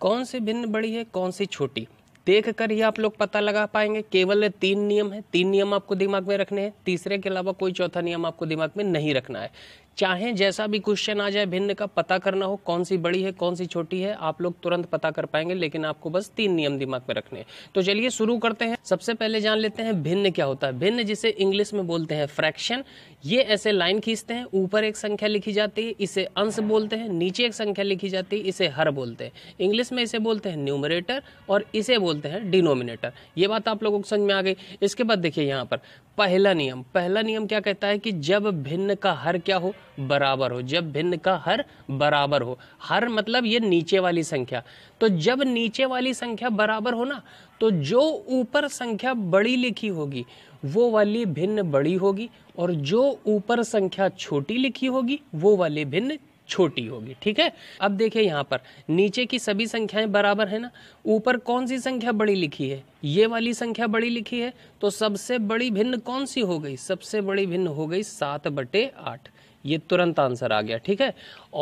कौन सी भिन्न बड़ी है कौन सी छोटी देख कर ही आप लोग पता लगा पाएंगे केवल तीन नियम है तीन नियम आपको दिमाग में रखने हैं तीसरे के अलावा कोई चौथा नियम आपको दिमाग में नहीं रखना है चाहे जैसा भी क्वेश्चन आ जाए भिन्न का पता करना हो कौन सी बड़ी है कौन सी छोटी है आप लोग तुरंत पता कर पाएंगे लेकिन आपको बस तीन नियम दिमाग में रखने हैं तो चलिए शुरू करते हैं सबसे पहले जान लेते हैं भिन्न क्या होता है भिन्न जिसे इंग्लिश में बोलते हैं फ्रैक्शन ये ऐसे लाइन खींचते हैं ऊपर एक संख्या लिखी जाती है इसे अंश बोलते हैं नीचे एक संख्या लिखी जाती है इसे हर बोलते हैं इंग्लिश में इसे बोलते हैं न्यूमरेटर और इसे बोलते हैं डिनोमिनेटर ये बात आप लोगों को समझ में आ गई इसके बाद देखिए यहाँ पर पहला नियम पहला नियम क्या कहता है कि जब भिन्न का हर क्या हो बराबर हो जब भिन्न का हर बराबर हो हर मतलब ये नीचे वाली संख्या तो जब नीचे वाली संख्या बराबर हो ना तो जो ऊपर संख्या बड़ी लिखी होगी वो वाली भिन्न बड़ी होगी और जो ऊपर संख्या छोटी लिखी होगी वो वाली भिन्न छोटी होगी ठीक है अब देखिए यहाँ पर नीचे की सभी संख्याएं बराबर है ना ऊपर कौन सी संख्या बड़ी लिखी है ये वाली संख्या बड़ी लिखी है तो सबसे बड़ी भिन्न कौन सी हो गई सबसे बड़ी भिन्न हो गई सात बटे आठ ये तुरंत आंसर आ गया ठीक है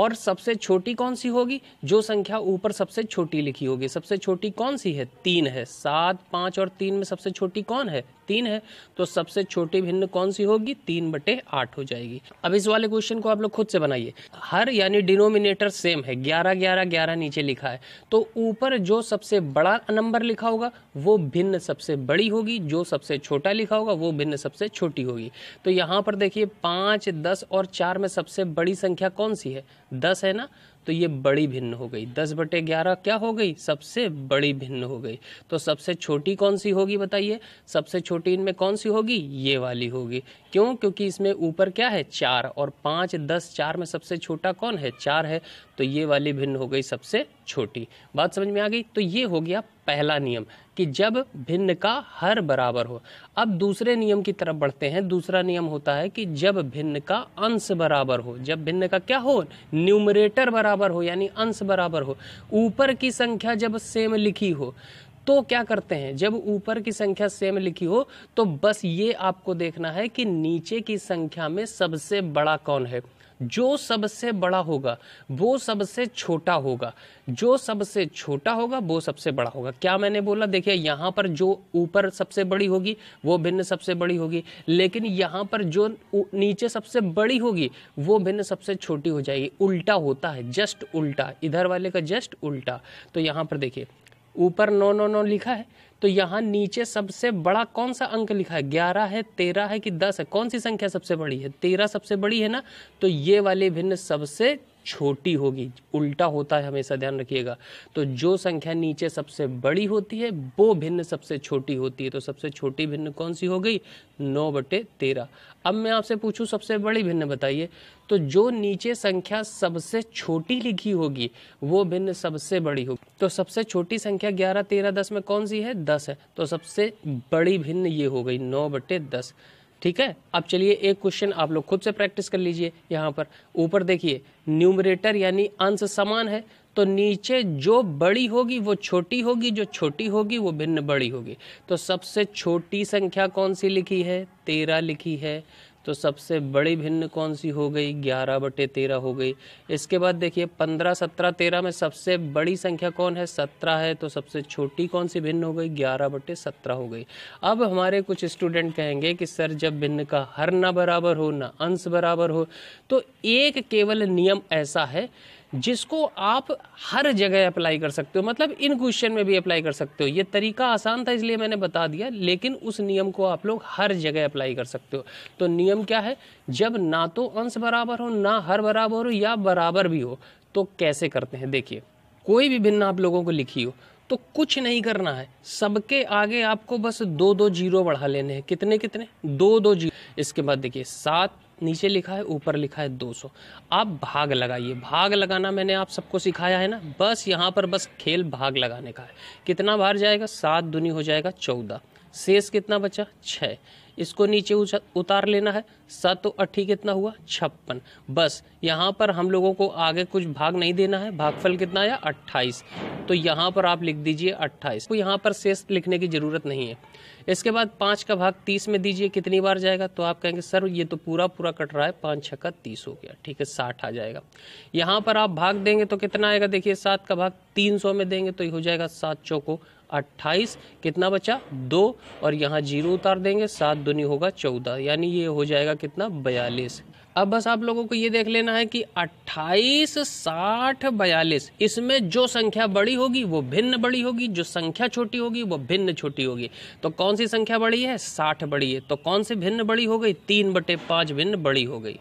और सबसे छोटी कौन सी होगी जो संख्या ऊपर सबसे छोटी लिखी होगी सबसे छोटी कौन सी है तीन है सात पाँच और तीन में सबसे छोटी कौन है तीन है तो सबसे छोटी भिन्न कौन सी होगी तीन बटे आठ हो जाएगी अब इस वाले क्वेश्चन को आप लोग खुद से बनाइए हर यानी डिनोमिनेटर सेम है ग्यारह ग्यारह ग्यारह नीचे लिखा है तो ऊपर जो सबसे बड़ा नंबर लिखा होगा वो भिन्न सबसे बड़ी होगी जो सबसे छोटा लिखा होगा वो भिन्न सबसे छोटी होगी तो यहाँ पर देखिए पाँच दस और चार में सबसे बड़ी संख्या कौन सी है दस है ना तो ये बड़ी भिन्न हो गई दस बटे ग्यारह क्या हो गई सबसे बड़ी भिन्न हो गई तो सबसे छोटी कौन सी होगी बताइए सबसे छोटी इनमें कौन सी होगी ये वाली होगी क्यों क्योंकि इसमें ऊपर क्या है चार और पाँच दस चार में सबसे छोटा कौन है चार है तो ये वाली भिन्न हो गई सबसे छोटी बात समझ में आ गई तो ये हो गया पहला नियम कि जब भिन्न का हर बराबर हो अब दूसरे नियम की तरफ बढ़ते हैं दूसरा नियम होता है कि जब भिन्न का अंश बराबर हो जब भिन्न का क्या हो न्यूमरेटर बराबर हो यानी अंश बराबर हो ऊपर की संख्या जब सेम लिखी हो तो क्या करते हैं जब ऊपर की संख्या सेम लिखी हो तो बस ये आपको देखना है कि नीचे की संख्या में सबसे बड़ा कौन है जो सबसे बड़ा होगा वो सबसे छोटा होगा जो सबसे छोटा होगा वो सबसे बड़ा होगा क्या मैंने बोला देखिए यहाँ पर जो ऊपर सबसे बड़ी होगी वो भिन्न सबसे बड़ी होगी लेकिन यहाँ पर जो नीचे सबसे बड़ी होगी वो भिन्न सबसे छोटी हो जाएगी उल्टा होता है जस्ट उल्टा इधर वाले का जस्ट उल्टा तो यहाँ पर देखिए ऊपर नौ नौ नौ लिखा है तो यहाँ नीचे सबसे बड़ा कौन सा अंक लिखा है ग्यारह है तेरह है कि दस है कौन सी संख्या सबसे बड़ी है तेरह सबसे बड़ी है ना तो ये वाले भिन्न सबसे छोटी होगी उल्टा होता है हमेशा ध्यान रखिएगा तो जो संख्या नीचे सबसे बड़ी होती है वो भिन्न सबसे छोटी होती है तो सबसे छोटी भिन्न कौन सी हो गई नौ बटे तेरह अब मैं आपसे पूछूं सबसे बड़ी भिन्न बताइए तो जो नीचे संख्या सबसे छोटी लिखी होगी वो भिन्न सबसे बड़ी होगी तो सबसे छोटी संख्या ग्यारह तेरह दस में कौन सी है दस है तो सबसे बड़ी भिन्न ये हो गई नौ बटे दस ठीक है अब चलिए एक क्वेश्चन आप लोग खुद से प्रैक्टिस कर लीजिए यहाँ पर ऊपर देखिए न्यूमरेटर यानी अंश समान है तो नीचे जो बड़ी होगी वो छोटी होगी जो छोटी होगी वो भिन्न बड़ी होगी तो सबसे छोटी संख्या कौन सी लिखी है तेरह लिखी है तो सबसे बड़ी भिन्न कौन सी हो गई ग्यारह बटे तेरह हो गई इसके बाद देखिए पंद्रह सत्रह तेरह में सबसे बड़ी संख्या कौन है सत्रह है तो सबसे छोटी कौन सी भिन्न हो गई ग्यारह बटे सत्रह हो गई अब हमारे कुछ स्टूडेंट कहेंगे कि सर जब भिन्न का हर ना बराबर हो ना अंश बराबर हो तो एक केवल नियम ऐसा है जिसको आप हर जगह अप्लाई कर सकते हो मतलब इन क्वेश्चन में भी अप्लाई कर सकते हो ये तरीका आसान था इसलिए मैंने बता दिया लेकिन उस नियम को आप लोग हर जगह अप्लाई कर सकते हो तो नियम क्या है जब ना तो अंश बराबर हो ना हर बराबर हो या बराबर भी हो तो कैसे करते हैं देखिए कोई भी भिन्न आप लोगों को लिखी हो तो कुछ नहीं करना है सबके आगे आपको बस दो दो जीरो बढ़ा लेने हैं कितने कितने दो दो जीरो इसके बाद देखिए सात नीचे लिखा है ऊपर लिखा है 200 आप भाग लगाइए भाग लगाना मैंने आप सबको सिखाया है ना बस यहाँ पर बस खेल भाग लगाने का है कितना बार जाएगा सात दुनी हो जाएगा चौदह शेष कितना बचा छः इसको नीचे उतार लेना है सात तो अट्ठी कितना हुआ छप्पन बस यहाँ पर हम लोगों को आगे कुछ भाग नहीं देना है भागफल कितना आया अट्ठाईस तो यहाँ पर आप लिख दीजिए अट्ठाईस तो यहाँ पर शेष लिखने की ज़रूरत नहीं है इसके बाद पाँच का भाग तीस में दीजिए कितनी बार जाएगा तो आप कहेंगे सर ये तो पूरा पूरा कट रहा है पाँच छः का तीस हो गया ठीक है साठ आ जाएगा यहाँ पर आप भाग देंगे तो कितना आएगा देखिए सात का भाग तीन सौ में देंगे तो हो जाएगा सात चौको अट्ठाईस कितना बचा दो और यहाँ जीरो उतार देंगे सात दुनी होगा चौदह यानी ये हो जाएगा कितना बयालीस अब बस आप लोगों को ये देख लेना है कि अट्ठाईस साठ बयालीस इसमें जो संख्या बड़ी होगी वो भिन्न बड़ी होगी जो संख्या छोटी होगी वो भिन्न छोटी होगी तो कौन सी संख्या बड़ी है साठ बड़ी है तो कौन सी भिन्न बड़ी हो गई तीन बटे पाँच भिन्न बड़ी हो गई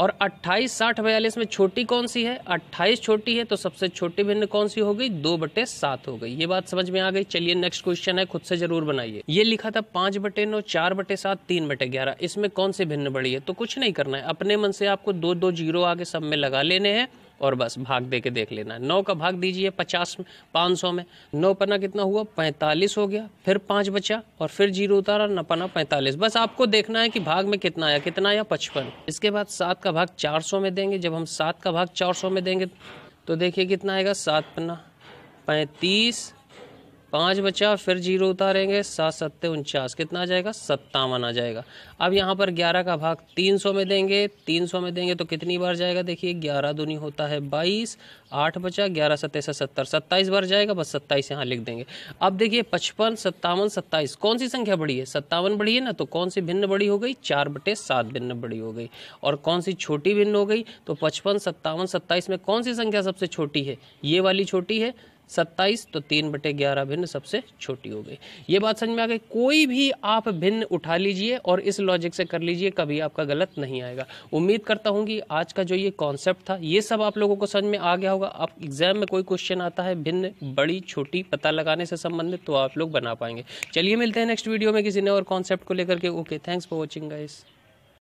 और 28 साठ बयालीस में छोटी कौन सी है 28 छोटी है तो सबसे छोटी भिन्न कौन सी हो गई दो बटे सात हो गई ये बात समझ में आ गई चलिए नेक्स्ट क्वेश्चन है खुद से जरूर बनाइए ये लिखा था पांच बटे नौ चार बटे सात तीन बटे ग्यारह इसमें कौन सी भिन्न बड़ी है तो कुछ नहीं करना है अपने मन से आपको दो दो जीरो आगे सब में लगा लेने हैं और बस भाग दे के देख लेना नौ का भाग दीजिए पचास पाँच सौ में नौ पन्ना कितना हुआ पैंतालीस हो गया फिर पाँच बचा और फिर जीरो उतारा न पना पैंतालीस बस आपको देखना है कि भाग में कितना आया कितना आया पचपन इसके बाद सात का भाग चार सौ में देंगे जब हम सात का भाग चार सौ में देंगे तो देखिए कितना आएगा सात पन्ना पैंतीस पाँच बचा फिर जीरो उतारेंगे सात सत्ते उनचास कितना आ जाएगा सत्तावन आ जाएगा अब यहाँ पर ग्यारह का भाग तीन सौ में देंगे तीन सौ में देंगे तो कितनी बार जाएगा देखिए ग्यारह दूनी होता है बाईस आठ बचा ग्यारह सत्ते से सत्तर सत्ताईस बार जाएगा बस सत्ताईस यहाँ लिख देंगे अब देखिए पचपन सत्तावन सत्ताईस कौन सी संख्या बड़ी है सत्तावन बड़ी है ना तो कौन सी भिन्न बड़ी हो गई चार बटे सात भिन्न बड़ी हो गई और कौन सी छोटी भिन्न हो गई तो पचपन सत्तावन सत्ताईस में कौन सी संख्या सबसे छोटी है ये वाली छोटी है सत्ताईस तो तीन बटे ग्यारह भिन्न सबसे छोटी हो गई ये बात समझ में आ गई कोई भी आप भिन्न उठा लीजिए और इस लॉजिक से कर लीजिए कभी आपका गलत नहीं आएगा उम्मीद करता हूँ कि आज का जो ये कॉन्सेप्ट था ये सब आप लोगों को समझ में आ गया होगा आप एग्जाम में कोई क्वेश्चन आता है भिन्न बड़ी छोटी पता लगाने से संबंधित तो आप लोग बना पाएंगे चलिए मिलते हैं नेक्स्ट वीडियो में किसी ने और कॉन्सेप्ट को लेकर के okay thanks for watching guys